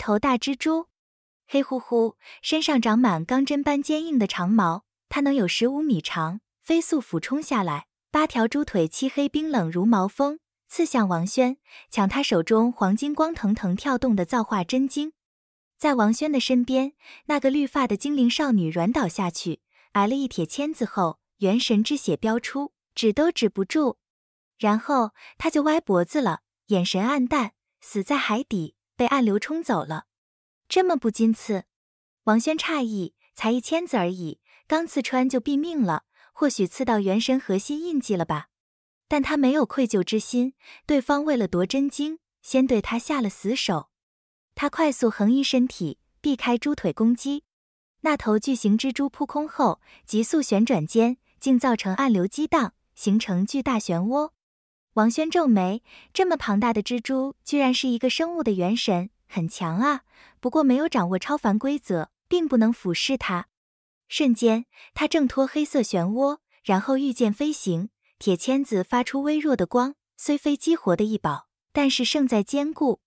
头大蜘蛛，黑乎乎，身上长满钢针般坚硬的长毛，它能有十五米长，飞速俯冲下来，八条猪腿漆黑冰冷如毛锋，刺向王轩，抢他手中黄金光腾腾跳动的造化真经。在王轩的身边，那个绿发的精灵少女软倒下去，挨了一铁签子后，元神之血飙出，止都止不住，然后他就歪脖子了，眼神暗淡，死在海底。被暗流冲走了，这么不禁刺？王轩诧异，才一千字而已，刚刺穿就毙命了，或许刺到元神核心印记了吧？但他没有愧疚之心，对方为了夺真经，先对他下了死手。他快速横移身体，避开猪腿攻击。那头巨型蜘蛛扑空后，急速旋转间，竟造成暗流激荡，形成巨大漩涡。王轩皱眉，这么庞大的蜘蛛居然是一个生物的元神，很强啊！不过没有掌握超凡规则，并不能俯视它。瞬间，他挣脱黑色漩涡，然后御剑飞行。铁签子发出微弱的光，虽非激活的异宝，但是胜在坚固。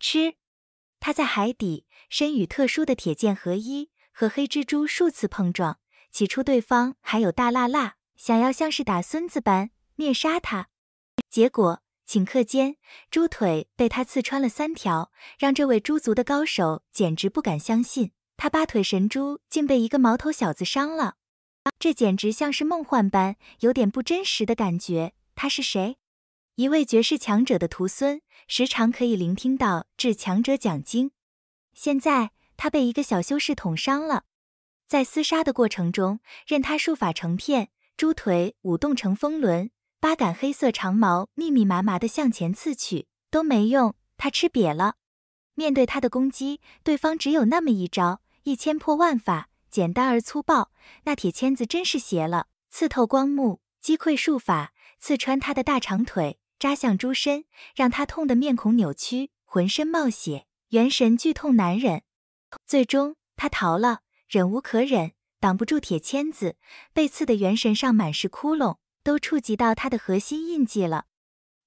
吃，他在海底身与特殊的铁剑合一，和黑蜘蛛数次碰撞。起初对方还有大辣辣，想要像是打孙子般灭杀他。结果，顷刻间，猪腿被他刺穿了三条，让这位猪族的高手简直不敢相信，他八腿神猪竟被一个毛头小子伤了。这简直像是梦幻般，有点不真实的感觉。他是谁？一位绝世强者的徒孙，时常可以聆听到至强者讲经。现在，他被一个小修士捅伤了。在厮杀的过程中，任他术法成片，猪腿舞动成风轮。八杆黑色长矛密密麻麻地向前刺去，都没用。他吃瘪了。面对他的攻击，对方只有那么一招——一千破万法，简单而粗暴。那铁签子真是邪了，刺透光幕，击溃术法，刺穿他的大长腿，扎向猪身，让他痛得面孔扭曲，浑身冒血，元神剧痛难忍。最终，他逃了，忍无可忍，挡不住铁签子，被刺的元神上满是窟窿。都触及到他的核心印记了。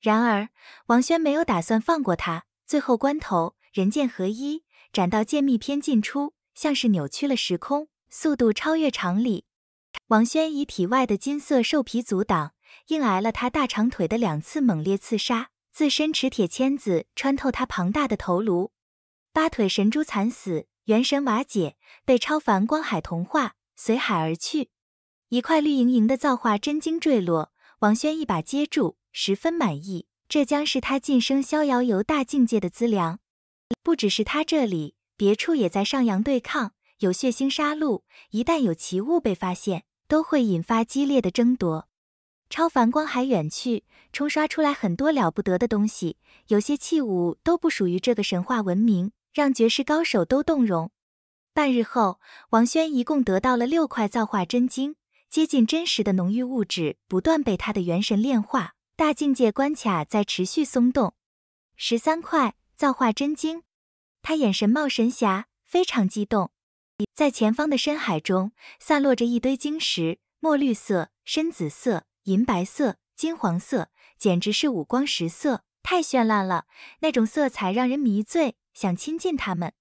然而，王轩没有打算放过他。最后关头，人剑合一，斩到剑密偏进出，像是扭曲了时空，速度超越常理。王轩以体外的金色兽皮阻挡，硬挨了他大长腿的两次猛烈刺杀，自身持铁签子穿透他庞大的头颅。八腿神蛛惨死，元神瓦解，被超凡光海同化，随海而去。一块绿莹莹的造化真经坠落，王轩一把接住，十分满意。这将是他晋升逍遥游大境界的资粮。不只是他这里，别处也在上扬对抗，有血腥杀戮。一旦有奇物被发现，都会引发激烈的争夺。超凡光海远去，冲刷出来很多了不得的东西，有些器物都不属于这个神话文明，让绝世高手都动容。半日后，王轩一共得到了六块造化真经。接近真实的浓郁物质不断被他的元神炼化，大境界关卡在持续松动。十三块造化真经，他眼神冒神霞，非常激动。在前方的深海中，散落着一堆晶石，墨绿色、深紫色、银白色、金黄色，简直是五光十色，太绚烂了。那种色彩让人迷醉，想亲近他们。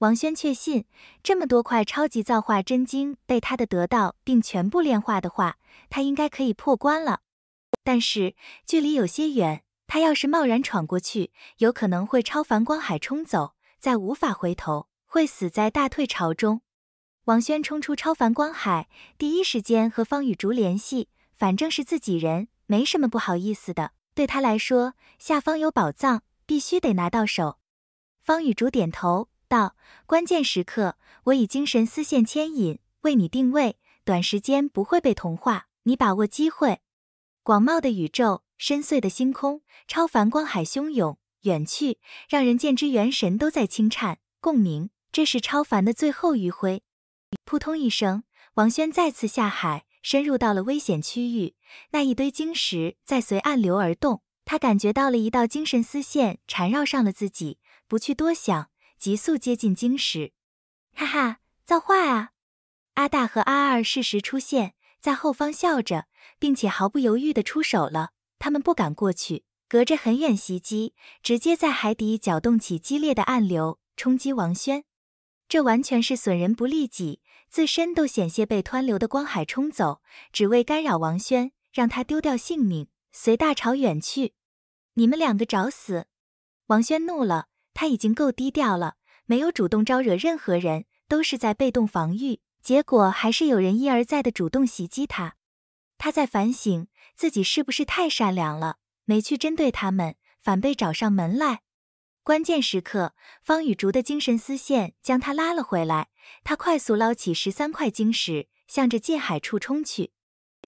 王轩确信，这么多块超级造化真经被他的得到并全部炼化的话，他应该可以破关了。但是距离有些远，他要是贸然闯过去，有可能会超凡光海冲走，再无法回头，会死在大退潮中。王轩冲出超凡光海，第一时间和方雨竹联系，反正是自己人，没什么不好意思的。对他来说，下方有宝藏，必须得拿到手。方雨竹点头。道关键时刻，我以精神丝线牵引，为你定位，短时间不会被同化。你把握机会。广袤的宇宙，深邃的星空，超凡光海汹涌远去，让人见之元神都在轻颤共鸣。这是超凡的最后余晖。扑通一声，王轩再次下海，深入到了危险区域。那一堆晶石在随暗流而动，他感觉到了一道精神丝线缠绕上了自己，不去多想。急速接近晶石，哈哈，造化啊！阿大和阿二适时出现在后方，笑着，并且毫不犹豫的出手了。他们不敢过去，隔着很远袭击，直接在海底搅动起激烈的暗流，冲击王轩。这完全是损人不利己，自身都险些被湍流的光海冲走，只为干扰王轩，让他丢掉性命，随大潮远去。你们两个找死！王轩怒了。他已经够低调了，没有主动招惹任何人，都是在被动防御。结果还是有人一而再的主动袭击他。他在反省自己是不是太善良了，没去针对他们，反被找上门来。关键时刻，方雨竹的精神丝线将他拉了回来。他快速捞起十三块晶石，向着近海处冲去。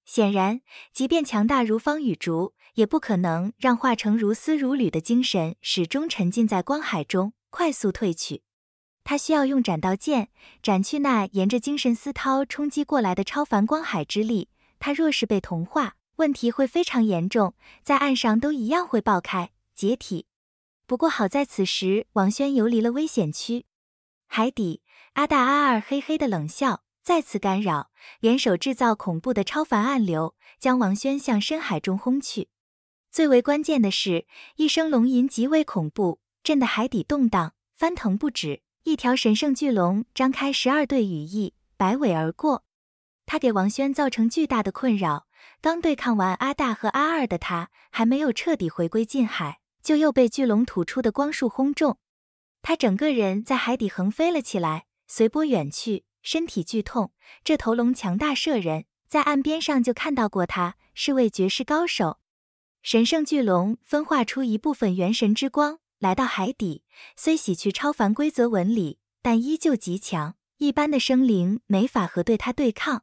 显然，即便强大如方雨竹。也不可能让化成如丝如缕的精神始终沉浸在光海中快速褪去，他需要用斩刀剑斩去那沿着精神丝绦冲击过来的超凡光海之力。他若是被同化，问题会非常严重，在岸上都一样会爆开解体。不过好在此时王轩游离了危险区，海底阿大阿二嘿嘿的冷笑，再次干扰，联手制造恐怖的超凡暗流，将王轩向深海中轰去。最为关键的是，一声龙吟极为恐怖，震得海底动荡翻腾不止。一条神圣巨龙张开十二对羽翼，摆尾而过。它给王轩造成巨大的困扰。刚对抗完阿大和阿二的他，还没有彻底回归近海，就又被巨龙吐出的光束轰中。他整个人在海底横飞了起来，随波远去，身体剧痛。这头龙强大慑人，在岸边上就看到过，他是位绝世高手。神圣巨龙分化出一部分元神之光，来到海底，虽洗去超凡规则纹理，但依旧极强，一般的生灵没法和对它对抗。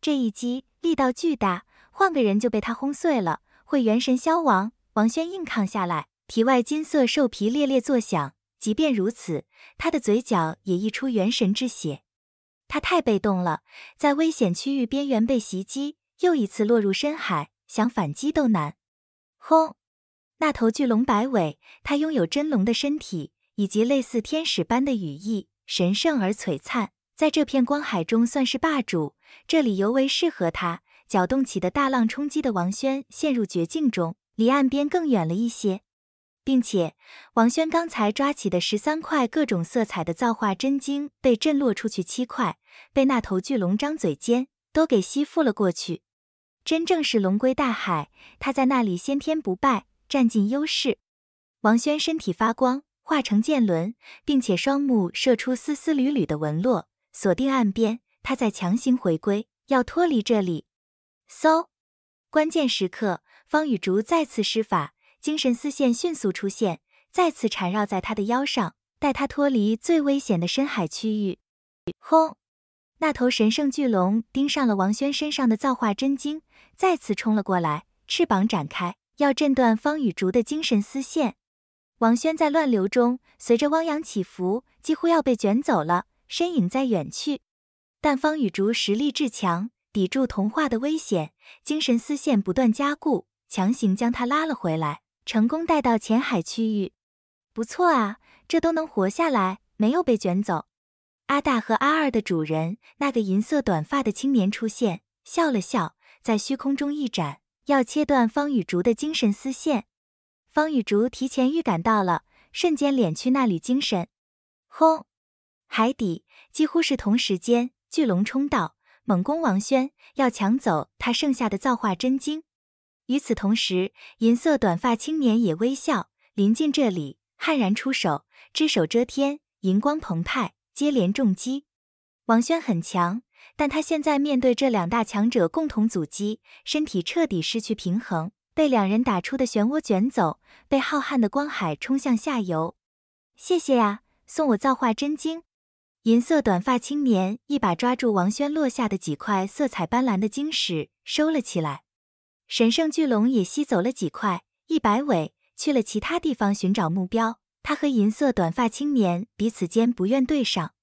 这一击力道巨大，换个人就被他轰碎了，会元神消亡。王轩硬抗下来，体外金色兽皮猎猎作响，即便如此，他的嘴角也溢出元神之血。他太被动了，在危险区域边缘被袭击，又一次落入深海，想反击都难。轰！那头巨龙摆尾，它拥有真龙的身体以及类似天使般的羽翼，神圣而璀璨，在这片光海中算是霸主。这里尤为适合它。搅动起的大浪冲击的王轩陷入绝境中，离岸边更远了一些，并且王轩刚才抓起的十三块各种色彩的造化真经被震落出去七块，被那头巨龙张嘴间都给吸附了过去。真正是龙归大海，他在那里先天不败，占尽优势。王轩身体发光，化成剑轮，并且双目射出丝丝缕缕的纹络，锁定岸边。他在强行回归，要脱离这里。嗖，关键时刻，方雨竹再次施法，精神丝线迅速出现，再次缠绕在他的腰上，带他脱离最危险的深海区域。轰！那头神圣巨龙盯上了王轩身上的造化真经，再次冲了过来，翅膀展开，要震断方雨竹的精神丝线。王轩在乱流中随着汪洋起伏，几乎要被卷走了，身影在远去。但方雨竹实力至强，抵住童话的危险，精神丝线不断加固，强行将他拉了回来，成功带到浅海区域。不错啊，这都能活下来，没有被卷走。阿大和阿二的主人，那个银色短发的青年出现，笑了笑，在虚空中一斩，要切断方雨竹的精神丝线。方雨竹提前预感到了，瞬间敛去那缕精神。轰！海底几乎是同时间，巨龙冲到，猛攻王轩，要抢走他剩下的造化真经。与此同时，银色短发青年也微笑，临近这里，悍然出手，只手遮天，银光澎湃。接连重击，王轩很强，但他现在面对这两大强者共同阻击，身体彻底失去平衡，被两人打出的漩涡卷走，被浩瀚的光海冲向下游。谢谢呀，送我造化真经。银色短发青年一把抓住王轩落下的几块色彩斑斓的晶石，收了起来。神圣巨龙也吸走了几块，一摆尾去了其他地方寻找目标。他和银色短发青年彼此间不愿对上，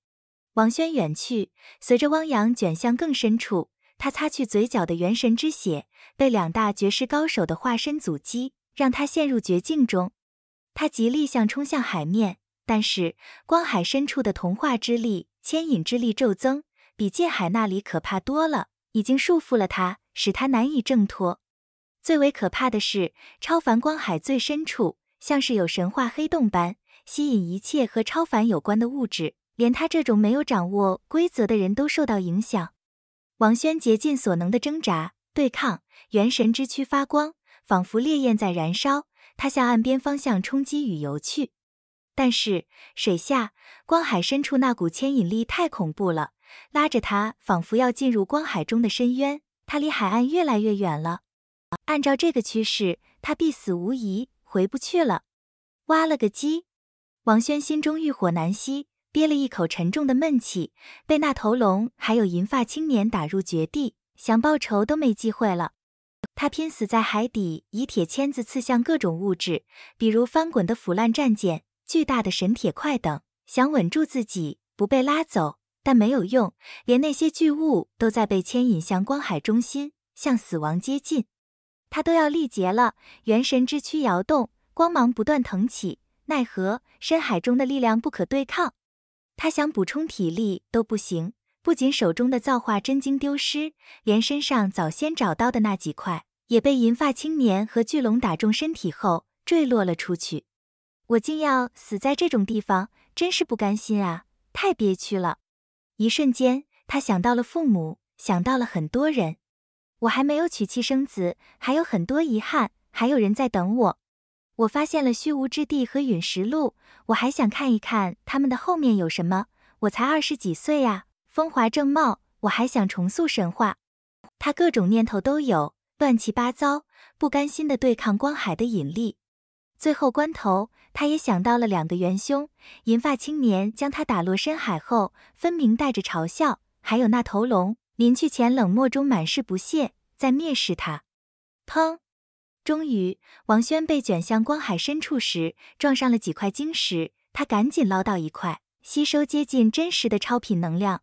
王轩远去，随着汪洋卷向更深处。他擦去嘴角的元神之血，被两大绝世高手的化身阻击，让他陷入绝境中。他极力想冲向海面，但是光海深处的同化之力、牵引之力骤增，比界海那里可怕多了，已经束缚了他，使他难以挣脱。最为可怕的是，超凡光海最深处。像是有神话黑洞般吸引一切和超凡有关的物质，连他这种没有掌握规则的人都受到影响。王轩竭尽所能的挣扎对抗，元神之躯发光，仿佛烈焰在燃烧。他向岸边方向冲击与游去，但是水下光海深处那股牵引力太恐怖了，拉着他仿佛要进入光海中的深渊。他离海岸越来越远了，按照这个趋势，他必死无疑。回不去了，挖了个鸡！王轩心中欲火难熄，憋了一口沉重的闷气，被那头龙还有银发青年打入绝地，想报仇都没机会了。他拼死在海底，以铁签子刺向各种物质，比如翻滚的腐烂战舰、巨大的神铁块等，想稳住自己不被拉走，但没有用，连那些巨物都在被牵引向光海中心，向死亡接近。他都要力竭了，元神之躯摇动，光芒不断腾起，奈何深海中的力量不可对抗。他想补充体力都不行，不仅手中的造化真经丢失，连身上早先找到的那几块也被银发青年和巨龙打中身体后坠落了出去。我竟要死在这种地方，真是不甘心啊！太憋屈了。一瞬间，他想到了父母，想到了很多人。我还没有娶妻生子，还有很多遗憾，还有人在等我。我发现了虚无之地和陨石路，我还想看一看他们的后面有什么。我才二十几岁呀，风华正茂，我还想重塑神话。他各种念头都有，乱七八糟，不甘心的对抗光海的引力。最后关头，他也想到了两个元凶，银发青年将他打落深海后，分明带着嘲笑，还有那头龙。临去前，冷漠中满是不屑，在蔑视他。砰！终于，王轩被卷向光海深处时，撞上了几块晶石。他赶紧捞到一块，吸收接近真实的超品能量，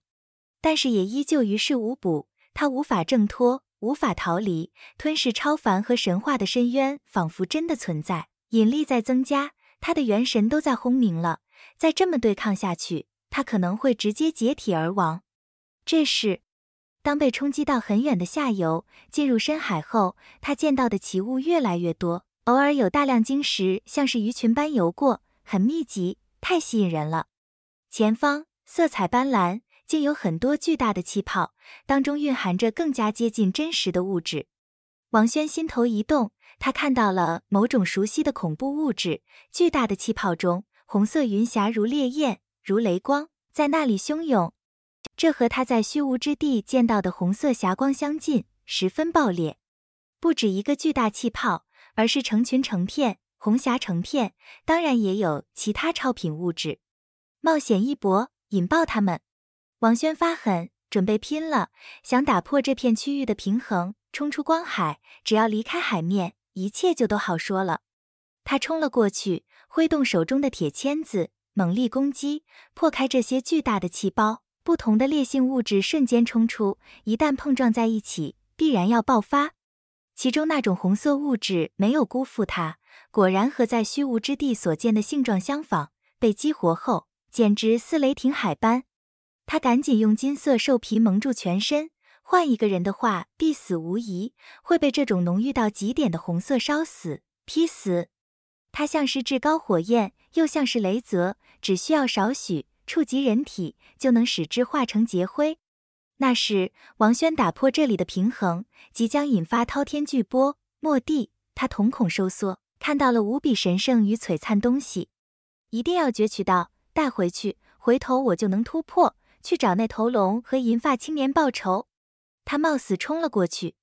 但是也依旧于事无补。他无法挣脱，无法逃离，吞噬超凡和神话的深渊仿佛真的存在，引力在增加，他的元神都在轰鸣了。再这么对抗下去，他可能会直接解体而亡。这是。当被冲击到很远的下游，进入深海后，他见到的奇物越来越多，偶尔有大量晶石像是鱼群般游过，很密集，太吸引人了。前方色彩斑斓，竟有很多巨大的气泡，当中蕴含着更加接近真实的物质。王轩心头一动，他看到了某种熟悉的恐怖物质。巨大的气泡中，红色云霞如烈焰，如雷光，在那里汹涌。这和他在虚无之地见到的红色霞光相近，十分爆裂，不止一个巨大气泡，而是成群成片红霞成片，当然也有其他超品物质。冒险一搏，引爆他们！王轩发狠，准备拼了，想打破这片区域的平衡，冲出光海。只要离开海面，一切就都好说了。他冲了过去，挥动手中的铁签子，猛力攻击，破开这些巨大的气包。不同的烈性物质瞬间冲出，一旦碰撞在一起，必然要爆发。其中那种红色物质没有辜负它，果然和在虚无之地所见的性状相仿。被激活后，简直似雷霆海般。他赶紧用金色兽皮蒙住全身，换一个人的话，必死无疑，会被这种浓郁到极点的红色烧死、劈死。它像是至高火焰，又像是雷泽，只需要少许。触及人体，就能使之化成劫灰。那是王轩打破这里的平衡，即将引发滔天巨波。末地，他瞳孔收缩，看到了无比神圣与璀璨东西，一定要攫取到，带回去，回头我就能突破，去找那头龙和银发青年报仇。他冒死冲了过去。